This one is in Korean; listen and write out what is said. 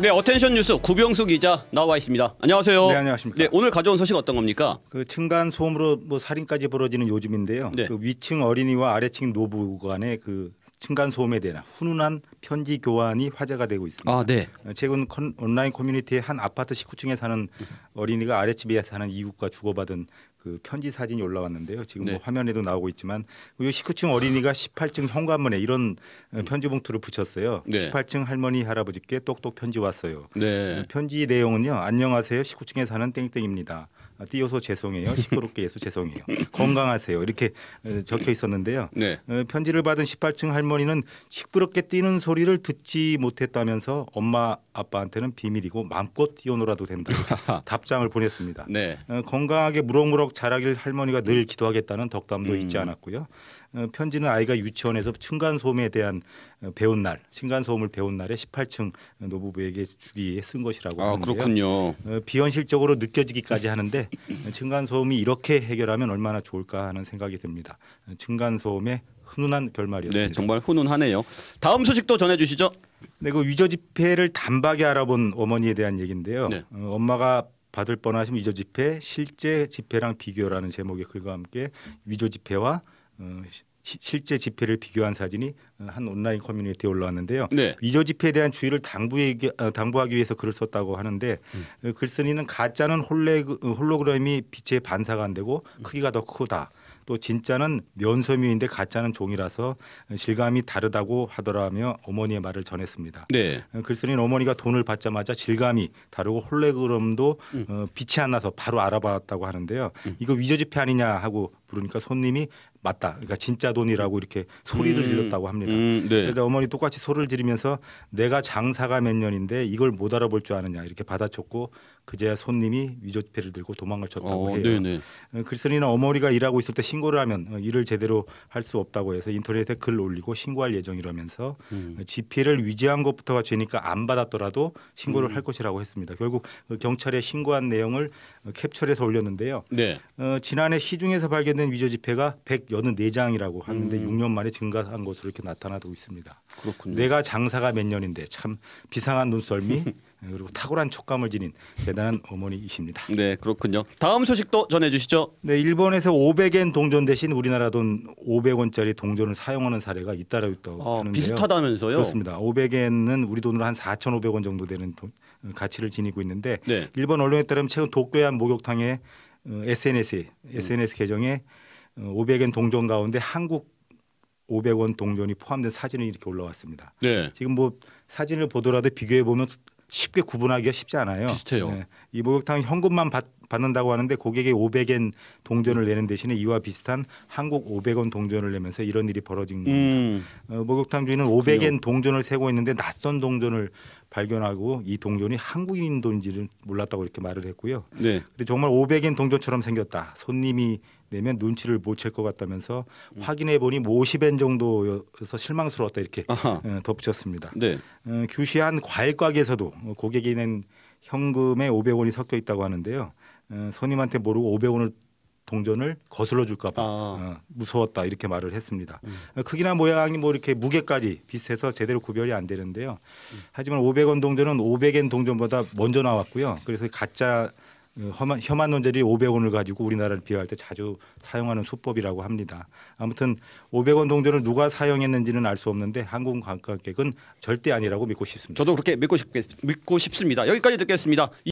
네, 어텐션 뉴스 구병수 기자 나와 있습니다. 안녕하세요. 네, 안녕하십니까. 네, 오늘 가져온 소식 어떤 겁니까? 그 층간 소음으로 뭐 살인까지 벌어지는 요즘인데요. 네. 그 위층 어린이와 아래층 노부 간의 그 층간 소음에 대한 훈훈한 편지 교환이 화제가 되고 있습니다. 아, 네. 최근 컨, 온라인 커뮤니티에 한 아파트 19층에 사는 어린이가 아래집에 사는 이웃과 주고받은 그 편지 사진이 올라왔는데요. 지금 뭐 네. 뭐 화면에도 나오고 있지만 이 19층 어린이가 18층 현관문에 이런 어, 음. 편지 봉투를 붙였어요. 네. 18층 할머니 할아버지께 똑똑 편지 왔어요. 네. 어, 편지 내용은요. 안녕하세요. 19층에 사는 땡땡입니다. 아, 띄어서 죄송해요. 시끄럽게 해서 죄송해요. 건강하세요. 이렇게 어, 적혀 있었는데요. 네. 편지를 받은 18층 할머니는 시끄럽게 뛰는 소리를 듣지 못했다면서 엄마 아빠한테는 비밀이고 마음껏 뛰어놀아도 된다. 답장을 보냈습니다. 네. 어, 건강하게 무럭무럭 자라길 할머니가 늘 기도하겠다는 덕담도 음. 잊지 않았고요. 어, 편지는 아이가 유치원에서 층간소음에 대한 어, 배운 날, 층간소음을 배운 날에 18층 노부부에게 주기에 쓴 것이라고 아, 하는데 그렇군요. 비현실적으로 느껴지기까지 하는데 층간소음이 이렇게 해결하면 얼마나 좋을까 하는 생각이 듭니다. 층간소음의 훈훈한 결말이었습니다. 네, 정말 훈훈하네요. 다음 소식도 전해주시죠. 네, 그 위조 지폐를 단박에 알아본 어머니에 대한 얘기인데요. 네. 어, 엄마가 받을 뻔하신 위조 지폐 실제 지폐랑 비교라는 제목의 글과 함께 위조 지폐와 어, 시, 실제 지폐를 비교한 사진이 어, 한 온라인 커뮤니티에 올라왔는데요. 네. 위조 지폐에 대한 주의를 당부에, 어, 당부하기 위해서 글을 썼다고 하는데 음. 어, 글쓴이는 가짜는 홀레, 홀로그램이 빛의 반사가 안 되고 음. 크기가 더 크다. 또 진짜는 면소미인데 가짜는 종이라서 질감이 다르다고 하더라며 어머니의 말을 전했습니다. 네. 어, 글쓴이는 어머니가 돈을 받자마자 질감이 다르고 홀레그램도 음. 어, 빛이 안 나서 바로 알아봤다고 하는데요. 음. 이거 위조지폐 아니냐 하고 부르니까 손님이 맞다. 그러니까 진짜 돈이라고 이렇게 소리를 음, 질렀다고 합니다. 음, 네. 그래서 어머니 똑같이 소리를 지르면서 내가 장사가 몇 년인데 이걸 못 알아볼 줄 아느냐 이렇게 받아쳤고 그제야 손님이 위조지폐를 들고 도망을 쳤다고 어, 해요. 네네. 그리스는 어머니가 일하고 있을 때 신고를 하면 어, 일을 제대로 할 수 없다고 해서 인터넷에 글 올리고 신고할 예정이라면서 음. 지폐를 위조한 것부터가 죄니까 안 받았더라도 신고를 음. 할 것이라고 했습니다. 결국 그 경찰에 신고한 내용을 캡처해서 올렸는데요. 네. 어, 지난해 시중에서 발견된 위조지폐가 100 여든 네장이라고 하는데 음. 6년 만에 증가한 것으로 이렇게 나타나고 있습니다. 그렇군요. 내가 장사가 몇 년인데 참 비상한 눈썰미 그리고 탁월한 촉감을 지닌 대단한 어머니이십니다. 네, 그렇군요. 다음 소식도 전해 주시죠. 네, 일본에서 500엔 동전 대신 우리나라 돈 500원짜리 동전을 사용하는 사례가 잇따라 있다고 아, 하는데요. 비슷하다면서요? 그렇습니다. 500엔은 우리 돈으로 한 4,500원 정도 되는 돈, 어, 가치를 지니고 있는데 네. 일본 언론에 따르면 최근 도쿄의 한 목욕탕에 어, s n s SNS 음. 계정에 500엔 동전 가운데 한국 500원 동전이 포함된 사진이 이렇게 올라왔습니다. 네. 지금 뭐 사진을 보더라도 비교해 보면 쉽게 구분하기가 쉽지 않아요. 비슷해요. 네. 이 목욕탕 현금만 받, 받는다고 하는데 고객이 500엔 동전을 내는 대신에 이와 비슷한 한국 500원 동전을 내면서 이런 일이 벌어진 겁니다. 음. 어, 목욕탕 주인은 500엔 동전을 세고 있는데 낯선 동전을 발견하고 이 동전이 한국인 돈인지를 몰랐다고 이렇게 말을 했고요. 네. 근데 정말 500엔 동전처럼 생겼다. 손님이 내면 눈치를 못 챌 것 같다면서 음. 확인해 보니 뭐 50엔 정도여서 실망스러웠다 이렇게 아하. 어, 덧붙였습니다. 네. 어, 규시한 과일 가게에서도 고객이 낸 현금에 500원이 섞여 있다고 하는데요. 어, 손님한테 모르고 500원을 동전을 거슬러 줄까봐 아. 어, 무서웠다 이렇게 말을 했습니다. 음. 어, 크기나 모양이 뭐 이렇게 무게까지 비슷해서 제대로 구별이 안 되는데요. 음. 하지만 500원 동전은 500엔 동전보다 먼저 나왔고요. 그래서 가짜 어, 험한, 혐한 논절이 500원을 가지고 우리나라를 비하할 때 자주 사용하는 수법이라고 합니다. 아무튼 500원 동전을 누가 사용했는지는 알 수 없는데 항공 관광객은 절대 아니라고 믿고 싶습니다. 저도 그렇게 믿고, 싶, 믿고 싶습니다. 여기까지 듣겠습니다.